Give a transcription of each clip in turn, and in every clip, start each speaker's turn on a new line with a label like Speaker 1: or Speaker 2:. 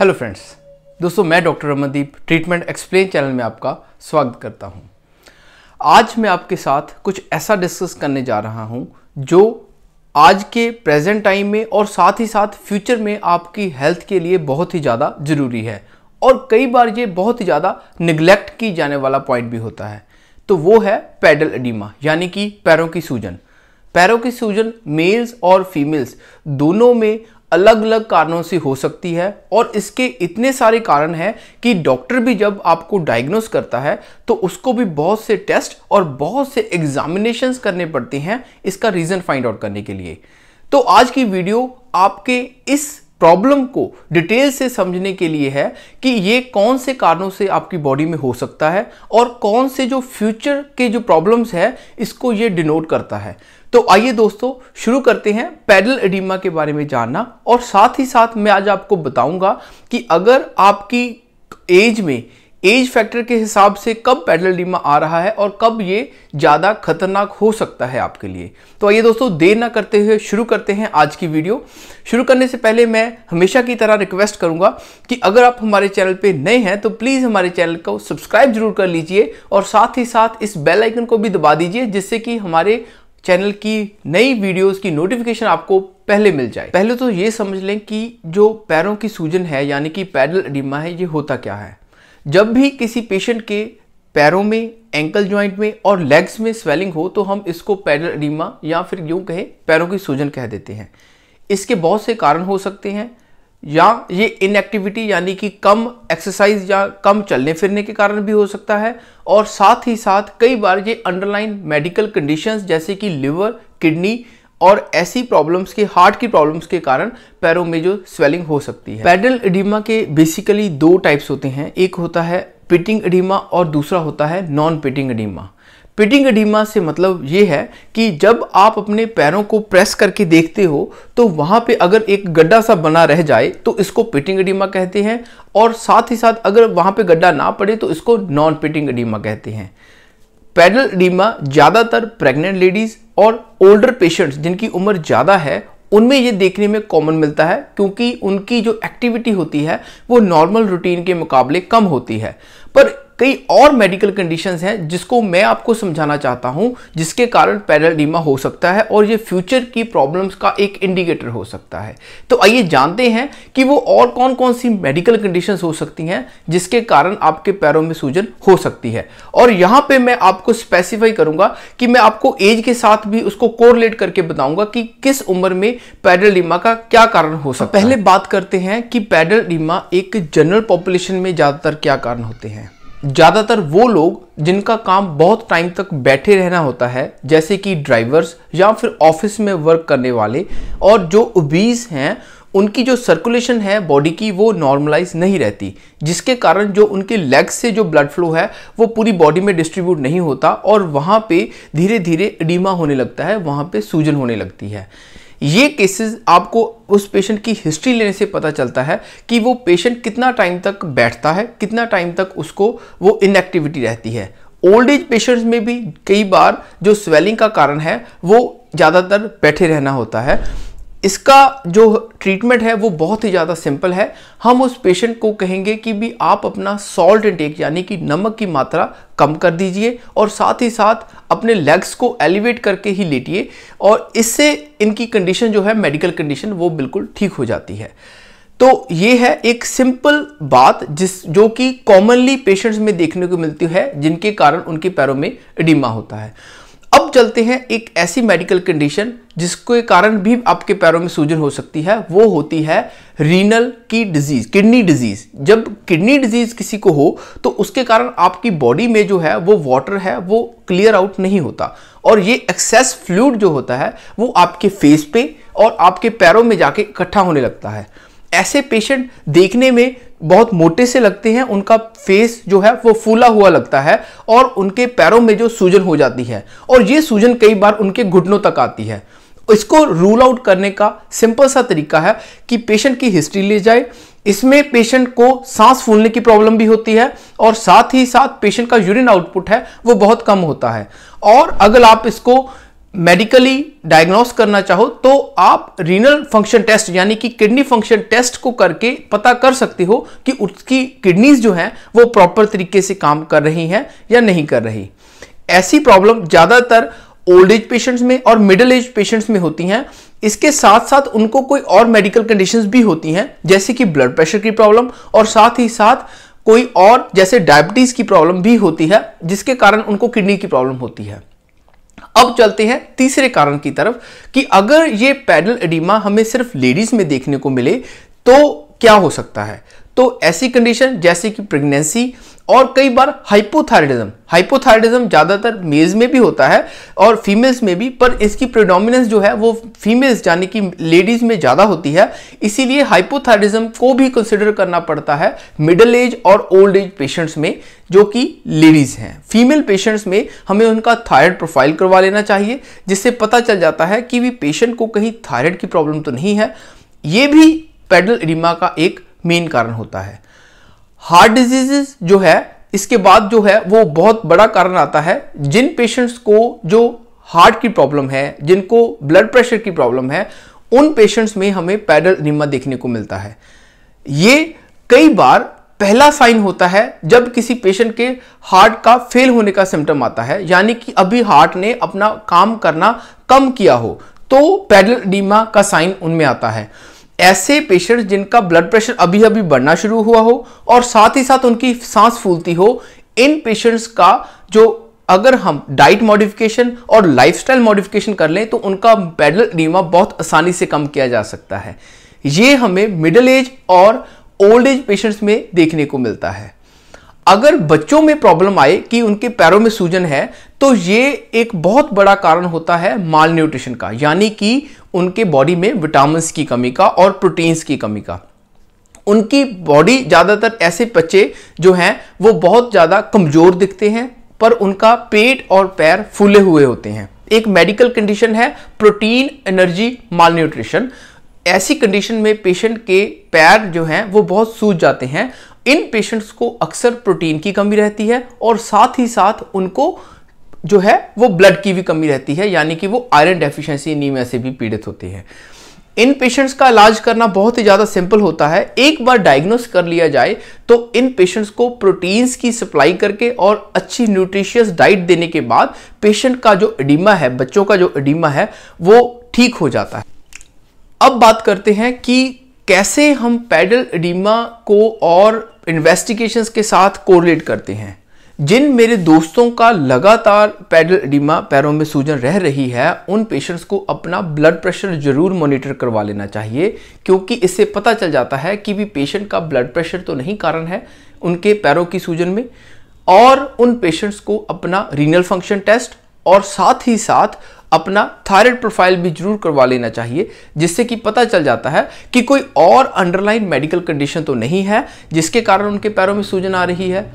Speaker 1: Hello friends दोस्तों मैं doctor Ramandeep treatment explain channel में आपका स्वागत करता हूं आज मैं आपके साथ कुछ ऐसा डिस्कस करने जा रहा हूं जो आज के प्रेजेंट टाइम में और साथ ही साथ फ्यूचर में आपकी हेल्थ के लिए बहुत ही ज़्यादा ज़रूरी है और कई बार ये बहुत ही ज़्यादा निगलेक्ट की जाने वाला पॉइंट भी होता है तो वो है पैडल एडिमा यानी कि पैरों की सूजन पैरों की सूजन मेल्स और फीमेल्स दोनों में अलग अलग कारणों से हो सकती है और इसके इतने सारे कारण हैं कि डॉक्टर भी जब आपको डायग्नोस करता है तो उसको भी बहुत से टेस्ट और बहुत से एग्जामिनेशंस करने पड़ते हैं इसका रीज़न फाइंड आउट करने के लिए तो आज की वीडियो आपके इस प्रॉब्लम को डिटेल से समझने के लिए है कि ये कौन से कारणों से आपकी बॉडी में हो सकता है और कौन से जो फ्यूचर के जो प्रॉब्लम्स है इसको ये डिनोट करता है तो आइए दोस्तों शुरू करते हैं पैडल एडिमा के बारे में जानना और साथ ही साथ मैं आज आपको बताऊंगा कि अगर आपकी एज में एज फैक्टर के हिसाब से कब पैडल डीमा आ रहा है और कब ये ज़्यादा खतरनाक हो सकता है आपके लिए तो आइए दोस्तों देर ना करते हुए शुरू करते हैं आज की वीडियो शुरू करने से पहले मैं हमेशा की तरह रिक्वेस्ट करूंगा कि अगर आप हमारे चैनल पे नए हैं तो प्लीज़ हमारे चैनल को सब्सक्राइब जरूर कर लीजिए और साथ ही साथ इस बेलाइकन को भी दबा दीजिए जिससे कि हमारे चैनल की नई वीडियोस की नोटिफिकेशन आपको पहले मिल जाए पहले तो ये समझ लें कि जो पैरों की सूजन है यानी कि पैडल डीमा है ये होता क्या है जब भी किसी पेशेंट के पैरों में एंकल ज्वाइंट में और लेग्स में स्वेलिंग हो तो हम इसको पैडल अडीमा या फिर यूँ कहें पैरों की सूजन कह देते हैं इसके बहुत से कारण हो सकते हैं या ये इनएक्टिविटी यानी कि कम एक्सरसाइज या कम चलने फिरने के कारण भी हो सकता है और साथ ही साथ कई बार ये अंडरलाइन मेडिकल कंडीशंस जैसे कि लिवर किडनी और ऐसी प्रॉब्लम्स के हार्ट की प्रॉब्लम्स के कारण पैरों में जो स्वेलिंग हो सकती है पैडल एडिमा के बेसिकली दो टाइप्स होते हैं एक होता है पिटिंग एडिमा और दूसरा होता है non pitting edema pitting edema से मतलब ये है कि जब आप अपने पैरों को प्रेस करके देखते हो तो वहाँ पे अगर एक गड्ढा सा बना रह जाए तो इसको पिटिंग एडिमा कहते हैं और साथ ही साथ अगर वहाँ पे गड्ढा ना पड़े तो इसको नॉन पिटिंग एडिमा कहते हैं पेडल डीमा ज़्यादातर प्रेग्नेंट लेडीज़ और ओल्डर पेशेंट्स जिनकी उम्र ज़्यादा है उनमें ये देखने में कॉमन मिलता है क्योंकि उनकी जो एक्टिविटी होती है वो नॉर्मल रूटीन के मुकाबले कम होती है पर कई और मेडिकल कंडीशन हैं जिसको मैं आपको समझाना चाहता हूँ जिसके कारण डीमा हो सकता है और ये फ्यूचर की प्रॉब्लम्स का एक इंडिकेटर हो सकता है तो आइए जानते हैं कि वो और कौन कौन सी मेडिकल कंडीशन हो सकती हैं जिसके कारण आपके पैरों में सूजन हो सकती है और यहाँ पे मैं आपको स्पेसिफाई करूंगा कि मैं आपको एज के साथ भी उसको कोरिलेट करके बताऊंगा कि किस उम्र में डीमा का क्या कारण हो सकता तो पहले है। बात करते हैं कि डीमा एक जनरल पॉपुलेशन में ज़्यादातर क्या कारण होते हैं ज़्यादातर वो लोग जिनका काम बहुत टाइम तक बैठे रहना होता है जैसे कि ड्राइवर्स या फिर ऑफिस में वर्क करने वाले और जो उबीज़ हैं उनकी जो सर्कुलेशन है बॉडी की वो नॉर्मलाइज नहीं रहती जिसके कारण जो उनके लेग्स से जो ब्लड फ्लो है वो पूरी बॉडी में डिस्ट्रीब्यूट नहीं होता और वहाँ पे धीरे धीरे डीमा होने लगता है वहाँ पे सूजन होने लगती है ये केसेस आपको उस पेशेंट की हिस्ट्री लेने से पता चलता है कि वो पेशेंट कितना टाइम तक बैठता है कितना टाइम तक उसको वो इनएक्टिविटी रहती है ओल्ड एज पेशेंट्स में भी कई बार जो स्वेलिंग का कारण है वो ज़्यादातर बैठे रहना होता है इसका जो ट्रीटमेंट है वो बहुत ही ज़्यादा सिंपल है हम उस पेशेंट को कहेंगे कि भी आप अपना सॉल्ट इंटेक यानी कि नमक की मात्रा कम कर दीजिए और साथ ही साथ अपने लेग्स को एलिवेट करके ही लेटिए और इससे इनकी कंडीशन जो है मेडिकल कंडीशन वो बिल्कुल ठीक हो जाती है तो ये है एक सिंपल बात जिस जो कि कॉमनली पेशेंट्स में देखने को मिलती है जिनके कारण उनके पैरों में एडिमा होता है अब चलते हैं एक ऐसी मेडिकल कंडीशन जिसके कारण भी आपके पैरों में सूजन हो सकती है वो होती है रीनल की डिजीज किडनी डिजीज जब किडनी डिजीज किसी को हो तो उसके कारण आपकी बॉडी में जो है वो वाटर है वो क्लियर आउट नहीं होता और ये एक्सेस फ्लूड जो होता है वो आपके फेस पे और आपके पैरों में जाके इकट्ठा होने लगता है ऐसे पेशेंट देखने में बहुत मोटे से लगते हैं उनका फेस जो है वो फूला हुआ लगता है और उनके पैरों में जो सूजन हो जाती है और ये सूजन कई बार उनके घुटनों तक आती है इसको रूल आउट करने का सिंपल सा तरीका है कि पेशेंट की हिस्ट्री ली जाए इसमें पेशेंट को सांस फूलने की प्रॉब्लम भी होती है और साथ ही साथ पेशेंट का यूरिन आउटपुट है वो बहुत कम होता है और अगर आप इसको मेडिकली डायग्नोस करना चाहो तो आप रीनल फंक्शन टेस्ट यानी कि किडनी फंक्शन टेस्ट को करके पता कर सकते हो कि उसकी किडनीज जो हैं वो प्रॉपर तरीके से काम कर रही हैं या नहीं कर रही ऐसी प्रॉब्लम ज़्यादातर ओल्ड एज पेशेंट्स में और मिडिल एज पेशेंट्स में होती हैं इसके साथ साथ उनको कोई और मेडिकल कंडीशंस भी होती हैं जैसे कि ब्लड प्रेशर की प्रॉब्लम और साथ ही साथ कोई और जैसे डायबिटीज़ की प्रॉब्लम भी होती है जिसके कारण उनको किडनी की प्रॉब्लम होती है अब चलते हैं तीसरे कारण की तरफ कि अगर ये पैडल एडिमा हमें सिर्फ लेडीज में देखने को मिले तो क्या हो सकता है तो ऐसी कंडीशन जैसे कि प्रेगनेंसी और कई बार हाइपोथायरॉयडिज्म हाइपोथायरॉयडिज्म ज़्यादातर मेल्स में भी होता है और फीमेल्स में भी पर इसकी प्रिडोमिनेंस जो है वो फीमेल्स यानी कि लेडीज़ में ज़्यादा होती है इसीलिए हाइपोथायरॉयडिज्म को भी कंसिडर करना पड़ता है मिडल एज और ओल्ड एज पेशेंट्स में जो कि लेडीज़ हैं फीमेल पेशेंट्स में हमें उनका थायरॉयड प्रोफाइल करवा लेना चाहिए जिससे पता चल जाता है कि भी पेशेंट को कहीं थायरॉयड की प्रॉब्लम तो नहीं है ये भी पेडल एडिमा का एक मेन कारण होता है हार्ट डिजीजेस जो है इसके बाद जो है वो बहुत बड़ा कारण आता है जिन पेशेंट्स को जो हार्ट की प्रॉब्लम है जिनको ब्लड प्रेशर की प्रॉब्लम है उन पेशेंट्स में हमें पैडल निमा देखने को मिलता है ये कई बार पहला साइन होता है जब किसी पेशेंट के हार्ट का फेल होने का सिम्टम आता है यानी कि अभी हार्ट ने अपना काम करना कम किया हो तो पैडल डीमा का साइन उनमें आता है ऐसे पेशेंट जिनका ब्लड प्रेशर अभी अभी बढ़ना शुरू हुआ हो और साथ ही साथ उनकी सांस फूलती हो इन पेशेंट्स का जो अगर हम डाइट मॉडिफिकेशन और लाइफस्टाइल मॉडिफिकेशन कर लें तो उनका पेडल नीमा बहुत आसानी से कम किया जा सकता है ये हमें मिडिल एज और ओल्ड एज पेशेंट्स में देखने को मिलता है अगर बच्चों में प्रॉब्लम आए कि उनके पैरों में सूजन है तो ये एक बहुत बड़ा कारण होता है माल न्यूट्रिशन का यानी कि उनके बॉडी में विटामिन की कमी का और प्रोटीन्स की कमी का उनकी बॉडी ज़्यादातर ऐसे बच्चे जो हैं वो बहुत ज़्यादा कमज़ोर दिखते हैं पर उनका पेट और पैर फूले हुए होते हैं एक मेडिकल कंडीशन है प्रोटीन एनर्जी माल न्यूट्रिशन ऐसी कंडीशन में पेशेंट के पैर जो हैं वो बहुत सूज जाते हैं इन पेशेंट्स को अक्सर प्रोटीन की कमी रहती है और साथ ही साथ उनको जो है वो ब्लड की भी कमी रहती है यानी कि वो आयरन डेफिशिएंसी एनीमिया से भी पीड़ित होती है इन पेशेंट्स का इलाज करना बहुत ही ज़्यादा सिंपल होता है एक बार डायग्नोस कर लिया जाए तो इन पेशेंट्स को प्रोटीन्स की सप्लाई करके और अच्छी न्यूट्रिशियस डाइट देने के बाद पेशेंट का जो एडिमा है बच्चों का जो एडिमा है वो ठीक हो जाता है अब बात करते हैं कि कैसे हम पैडल एडिमा को और इन्वेस्टिगेशंस के साथ कोरिलेट करते हैं जिन मेरे दोस्तों का लगातार पैडल डीमा पैरों में सूजन रह रही है उन पेशेंट्स को अपना ब्लड प्रेशर जरूर मॉनिटर करवा लेना चाहिए क्योंकि इससे पता चल जाता है कि भी पेशेंट का ब्लड प्रेशर तो नहीं कारण है उनके पैरों की सूजन में और उन पेशेंट्स को अपना रीनल फंक्शन टेस्ट और साथ ही साथ अपना थायराइड प्रोफाइल भी जरूर करवा लेना चाहिए जिससे कि पता चल जाता है कि कोई और अंडरलाइन मेडिकल कंडीशन तो नहीं है जिसके कारण उनके पैरों में सूजन आ रही है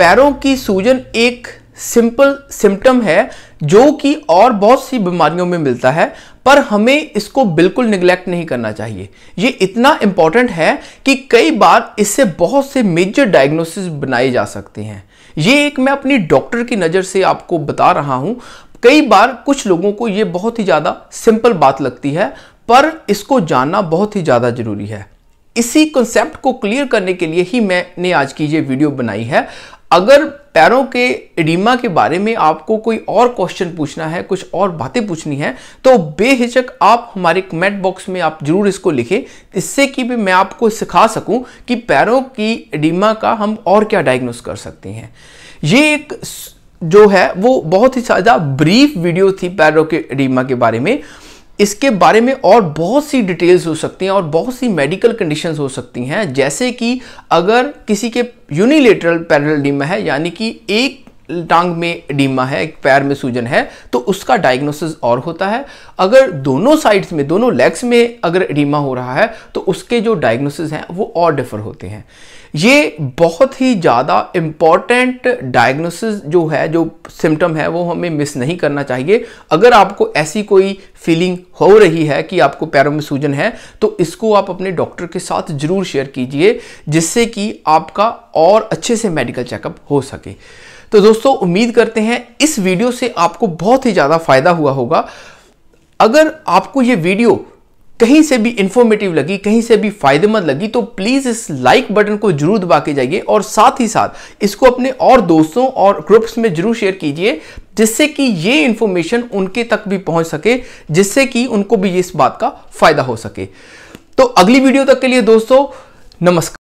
Speaker 1: पैरों की सूजन एक सिंपल सिम्टम है जो कि और बहुत सी बीमारियों में मिलता है पर हमें इसको बिल्कुल निगलेक्ट नहीं करना चाहिए ये इतना इंपॉर्टेंट है कि कई बार इससे बहुत से मेजर डायग्नोसिस बनाए जा सकते हैं ये एक मैं अपनी डॉक्टर की नज़र से आपको बता रहा हूँ कई बार कुछ लोगों को ये बहुत ही ज़्यादा सिंपल बात लगती है पर इसको जानना बहुत ही ज़्यादा ज़रूरी है इसी कंसेप्ट को क्लियर करने के लिए ही मैंने आज की ये वीडियो बनाई है अगर पैरों के एडिमा के बारे में आपको कोई और क्वेश्चन पूछना है कुछ और बातें पूछनी है तो बेहिचक आप हमारे कमेंट बॉक्स में आप जरूर इसको लिखें इससे कि भी मैं आपको सिखा सकूं कि पैरों की एडिमा का हम और क्या डायग्नोस कर सकते हैं ये एक जो है वो बहुत ही ज़्यादा ब्रीफ वीडियो थी पैरों के एडिमा के बारे में इसके बारे में और बहुत सी डिटेल्स हो सकती हैं और बहुत सी मेडिकल कंडीशंस हो सकती हैं जैसे कि अगर किसी के यूनिलेटरल पैरल में है यानी कि एक टांग में डीमा है पैर में सूजन है तो उसका डायग्नोसिस और होता है अगर दोनों साइड्स में दोनों लेग्स में अगर एडीमा हो रहा है तो उसके जो डायग्नोसिस हैं वो और डिफर होते हैं ये बहुत ही ज़्यादा इम्पॉर्टेंट डायग्नोसिस जो है जो सिम्टम है वो हमें मिस नहीं करना चाहिए अगर आपको ऐसी कोई फीलिंग हो रही है कि आपको पैरों में सूजन है तो इसको आप अपने डॉक्टर के साथ ज़रूर शेयर कीजिए जिससे कि आपका और अच्छे से मेडिकल चेकअप हो सके तो दोस्तों उम्मीद करते हैं इस वीडियो से आपको बहुत ही ज़्यादा फायदा हुआ होगा अगर आपको ये वीडियो कहीं से भी इंफॉर्मेटिव लगी कहीं से भी फायदेमंद लगी तो प्लीज़ इस लाइक बटन को जरूर दबा के जाइए और साथ ही साथ इसको अपने और दोस्तों और ग्रुप्स में जरूर शेयर कीजिए जिससे कि ये इन्फॉर्मेशन उनके तक भी पहुंच सके जिससे कि उनको भी इस बात का फायदा हो सके तो अगली वीडियो तक के लिए दोस्तों नमस्कार